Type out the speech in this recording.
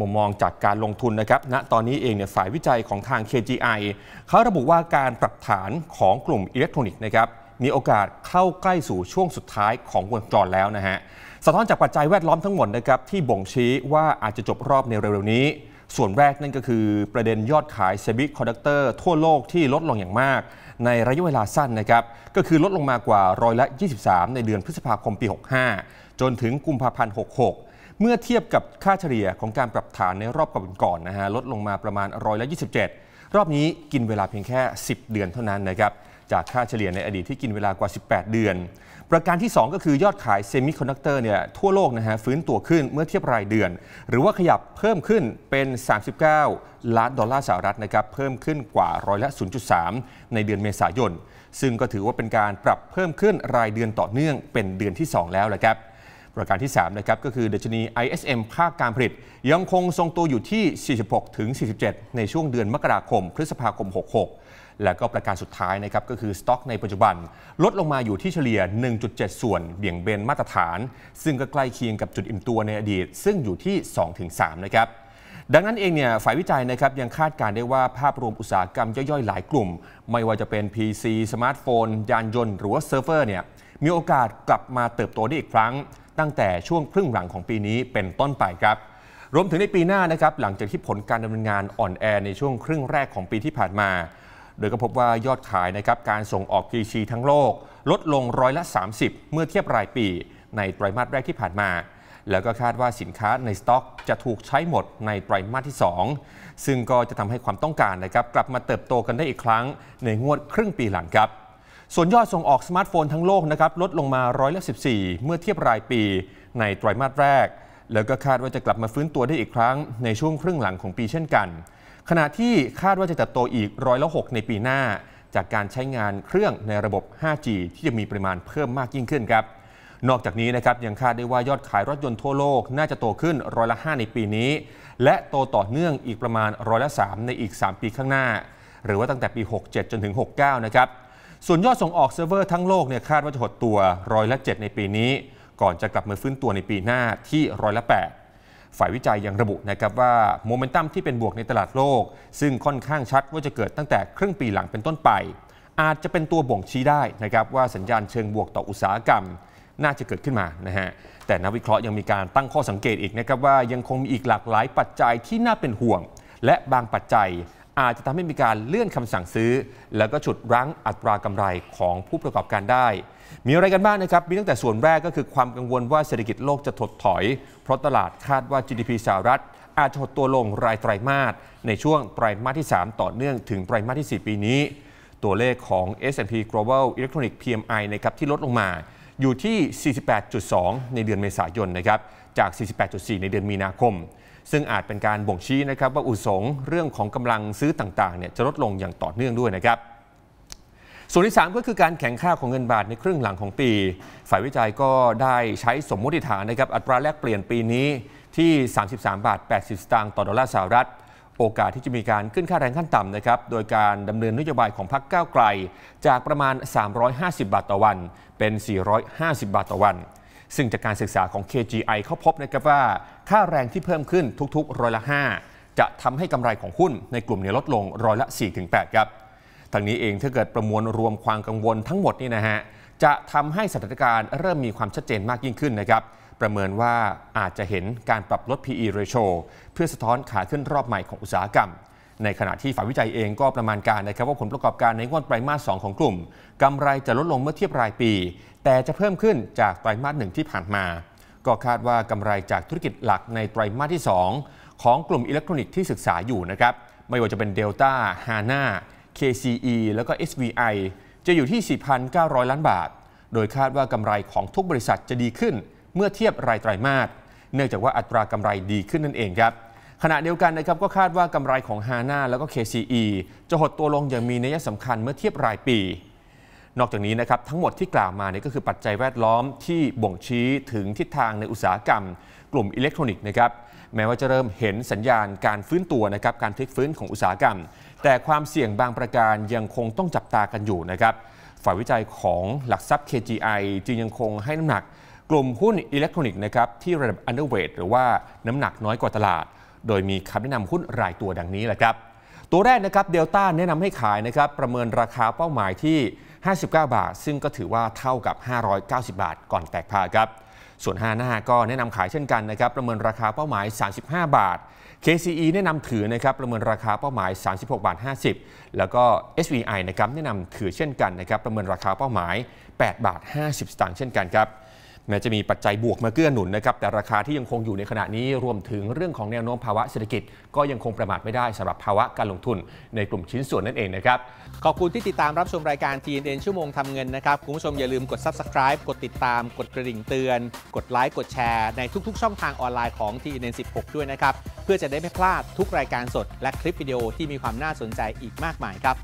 มุมมองจากการลงทุนนะครับณนะตอนนี้เองเนี่ย ฝ่ายวิจัยของทาง KGI เขาระบุว่าการปรับฐานของกลุ่มอิเล็กทรอนิกส์นะครับ มีโอกาสเข้าใกล้สู่ช่วงสุดท้ายของวงจรแล้วนะฮะ สะท้อนจากปัจจัยแวดล้อมทั้งหมดนะครับที่บ่งชี้ว่าอาจจะจบรอบในเร็ว ๆนี้ ส่วนแรกนั่นก็คือประเด็นยอดขายเซมิคอนดักเตอร์ทั่วโลกที่ลดลงอย่างมากในระยะเวลาสั้นนะครับ ก็คือลดลงมากว่าร้อยละ23ในเดือนพฤษภาคมปี65จนถึงกุมภาพันธ์66เมื่อเทียบกับค่าเฉลี่ยของการปรับฐานในรอบก่อนๆนนะฮะลดลงมาประมาณร้อยละ27รอบนี้กินเวลาเพียงแค่ 10 เดือนเท่านั้นนะครับจากค่าเฉลี่ยในอดีตที่กินเวลากว่า 18 เดือน ประการที่ 2 ก็คือยอดขายเซมิคอนดักเตอร์เนี่ยทั่วโลกนะฮะฟื้นตัวขึ้นเมื่อเทียบรายเดือน หรือว่าขยับเพิ่มขึ้นเป็น 39ล้านดอลลาร์สหรัฐนะครับเพิ่มขึ้นกว่าร้อยละ0.3ในเดือนเมษายนซึ่งก็ถือว่าเป็นการปรับเพิ่มขึ้นรายเดือนต่อเนื่องเป็นเดือนที่ 2 แล้วแหละครับประการที่3นะครับก็คือดัชนี ISM ภาคการผลิต ยังคงทรงตัวอยู่ที่ 46ถึง47 ในช่วงเดือนมกราคมพฤษภาคม 66 และก็ประการสุดท้ายนะครับก็คือ สต็อกในปัจจุบัน ลดลงมาอยู่ที่เฉลี่ย 1.7 ส่วนเบี่ยงเบนมาตรฐาน ซึ่งก็ใกล้เคียงกับจุดอิ่มตัวในอดีต ซึ่งอยู่ที่ 2-3นะครับดังนั้นเองเนี่ยฝ่ายวิจัยนะครับยังคาดการได้ว่าภาพรวมอุตสาหกรรมย่อยๆ หลายกลุ่ม ไม่ว่าจะเป็น PC สมาร์ทโฟนยานยนต์ หรือว่าเซิร์ฟเวอร์เนี่ยมีโอกาสกลับมาเติบโตได้อีกครั้งตั้งแต่ช่วงครึ่งหลังของปีนี้เป็นต้นไปครับ รวมถึงในปีหน้านะครับหลังจากที่ผลการดำเนินงานอ่อนแอในช่วงครึ่งแรกของปีที่ผ่านมา โดยก็พบว่ายอดขายนะครับการส่งออกกีชีทั้งโลก ลดลงร้อยละ 30 เมื่อเทียบรายปีในไตรมาสแรกที่ผ่านมา แล้วก็คาดว่าสินค้าในสต็อกจะถูกใช้หมดในไตรมาสที่ 2 ซึ่งก็จะทำให้ความต้องการนะครับกลับมาเติบโตกันได้อีกครั้ง ในงวดครึ่งปีหลังครับส่วนยอดส่งออกสมาร์ทโฟนทั้งโลกนะครับลดลงมาร้อยละ14เมื่อเทียบรายปีในไตรมาสแรก แล้วก็คาดว่าจะกลับมาฟื้นตัวได้อีกครั้งในช่วงครึ่งหลังของปีเช่นกัน ขณะที่คาดว่าจะเติบโตอีกร้อยละ6ในปีหน้า จากการใช้งานเครื่องในระบบ 5G ที่จะมีปริมาณเพิ่มมากยิ่งขึ้นครับ นอกจากนี้นะครับยังคาดได้ว่ายอดขายรถยนต์ทั่วโลกน่าจะโตขึ้นร้อยละ5ในปีนี้ และโตต่อเนื่องอีกประมาณร้อยละ3ในอีก 3 ปีข้างหน้า หรือว่าตั้งแต่ปี 67จนถึง69 นะครับส่วนยอดส่งออกเซิร์ฟเวอร์ทั้งโลกเนี่ยคาดว่าจะหดตัวร้อยละ7 ในปีนี้ ก่อนจะกลับมาฟื้นตัวในปีหน้าที่ร้อยละ8ฝ่ายวิจัยยังระบุนะครับว่าโมเมนตัมที่เป็นบวกในตลาดโลก ซึ่งค่อนข้างชัดว่าจะเกิดตั้งแต่ครึ่งปีหลังเป็นต้นไป อาจจะเป็นตัวบ่งชี้ได้นะครับว่าสัญญาณเชิงบวกต่ออุตสาหกรรมน่าจะเกิดขึ้นมานะฮะแต่นักวิเคราะห์ยังมีการตั้งข้อสังเกตอีกนะครับว่ายังคงมีอีกหลากหลายปัจจัยที่น่าเป็นห่วง และบางปัจจัยอาจจะทำให้มีการเลื่อนคำสั่งซื้อ แล้วก็ฉุดรั้งอัตรากำไรของผู้ประกอบการได้ มีอะไรกันบ้างนะครับ มีตั้งแต่ส่วนแรกก็คือความกังวลว่าเศรษฐกิจโลกจะถดถอย เพราะตลาดคาดว่า GDP สหรัฐอาจจะหดตัวลงรายไตรมาสในช่วงไตรมาสที่ 3 ต่อเนื่องถึงไตรมาสที่ 4 ปีนี้ ตัวเลขของ S&P Global Electronic PMI นะครับที่ลดลงมาอยู่ที่ 48.2 ในเดือนเมษายนนะครับจาก 48.4 ในเดือนมีนาคมซึ่งอาจเป็นการบ่งชี้นะครับว่าอุสงเรื่องของกำลังซื้อต่างๆเนี่ยจะลดลงอย่างต่อเนื่องด้วยนะครับส่วนที่ 3 ก็คือการแข่งค่าของเงินบาทในครึ่งหลังของปี ฝ่ายวิจัยก็ได้ใช้สมมติฐานนะครับอัตราแลกเปลี่ยนปีนี้ที่ 33 บาท 80สตางค์ต่อดอลลาร์สหรัฐ โอกาสที่จะมีการขึ้นค่าแรงขั้นต่ำนะครับโดยการดำเนินนโยบายของพรรคก้าวไกล จากประมาณ 350 บาทต่อวัน เป็น 450 บาทต่อวันซึ่งจากการศึกษาของ KGI เขาพบนะครับว่า ค่าแรงที่เพิ่มขึ้นทุกๆร้อยละ 5 จะทำให้กำไรของหุ้น ในกลุ่มนี้ลดลงร้อยละ4-8ครับทางนี้เองถ้าเกิดประมวลรวมความกังวลทั้งหมดนี่นะฮะจะทำให้สถานการณ์เริ่มมีความชัดเจนมากยิ่งขึ้นนะครับประเมินว่าอาจจะเห็นการปรับลด P/E ratio เพื่อสะท้อนขาขึ้นรอบใหม่ของอุตสาหกรรมในขณะที่ฝ่ายวิจัยเองก็ประมาณการนะครับว่าผลประกอบการในงวดไตรมาส 2 ของกลุ่มกำไรจะลดลงเมื่อเทียบรายปี แต่จะเพิ่มขึ้นจากไตรมาสหนึ่งที่ผ่านมา ก็คาดว่ากำไรจากธุรกิจหลักในไตรมาสที่ 2 ของกลุ่มอิเล็กทรอนิกส์ที่ศึกษาอยู่นะครับไม่ว่าจะเป็นเดลต้าฮาน่า KCE แล้วก็ SVI จะอยู่ที่ 4,900 ล้านบาท โดยคาดว่ากำไรของทุกบริษัทจะดีขึ้นเมื่อเทียบรายไตรมาสเนื่องจากว่าอัตรากำไรดีขึ้นนั่นเองครับขณะเดียวกันนะครับก็คาดว่ากำไรของฮาน่าแล้วก็ KCE จะหดตัวลงอย่างมีนัยสำคัญเมื่อเทียบรายปี นอกจากนี้นะครับทั้งหมดที่กล่าวมาเนี่ยก็คือปัจจัยแวดล้อมที่บ่งชี้ถึงทิศทางในอุตสาหกรรมกลุ่มอิเล็กทรอนิกส์นะครับแม้ว่าจะเริ่มเห็นสัญญาณการฟื้นตัวนะครับการพลิกฟื้นของอุตสาหกรรม แต่ความเสี่ยงบางประการยังคงต้องจับตากันอยู่นะครับฝ่ายวิจัยของหลักทรัพย์ KGI จึงยังคงให้น้ำหนัก กลุ่มหุ้นอิเล็กทรอนิกส์นะครับที่ระดับ underweight หรือว่าน้ำหนักน้อยกว่าตลาดโดยมีคำแนะนำหุ้นรายตัวดังนี้แหละครับ ตัวแรกนะครับเดลต้าแนะนำให้ขายนะครับประเมินราคาเป้าหมายที่ 59 บาท ซึ่งก็ถือว่าเท่ากับ 590 บาท ก่อนแตกพาครับ ส่วนฮาน้าก็แนะนำขายเช่นกันนะครับประเมินราคาเป้าหมาย 35 บาท KCE แนะนำถือนะครับประเมินราคาเป้าหมาย 36 บาท 50 แล้วก็ SVI นะครับแนะนำถือเช่นกันนะครับประเมินราคาเป้าหมาย 8 บาท 50สตางค์เช่นกันครับแม้จะมีปัจจัยบวกมาเกื้อหนุนนะครับแต่ราคาที่ยังคงอยู่ในขณะนี้รวมถึงเรื่องของแนวโน้มภาวะเศรษฐกิจ ก็ยังคงประมาทไม่ได้สำหรับภาวะการลงทุน ในกลุ่มชิ้นส่วนนั่นเองนะครับ ขอบคุณที่ติดตามรับชมรายการ TNN ชั่วโมงทำเงินนะครับ คุณผู้ชมอย่าลืมกด subscribe กดติดตาม กดกระดิ่งเตือน กดไลค์กดแชร์ในทุก ๆ ช่องทางออนไลน์ของ TNN 16ด้วยนะครับเพื่อจะได้ไม่พลาดทุกรายการสด และคลิปวิดีโอที่มีความน่าสนใจอีกมากมายครับ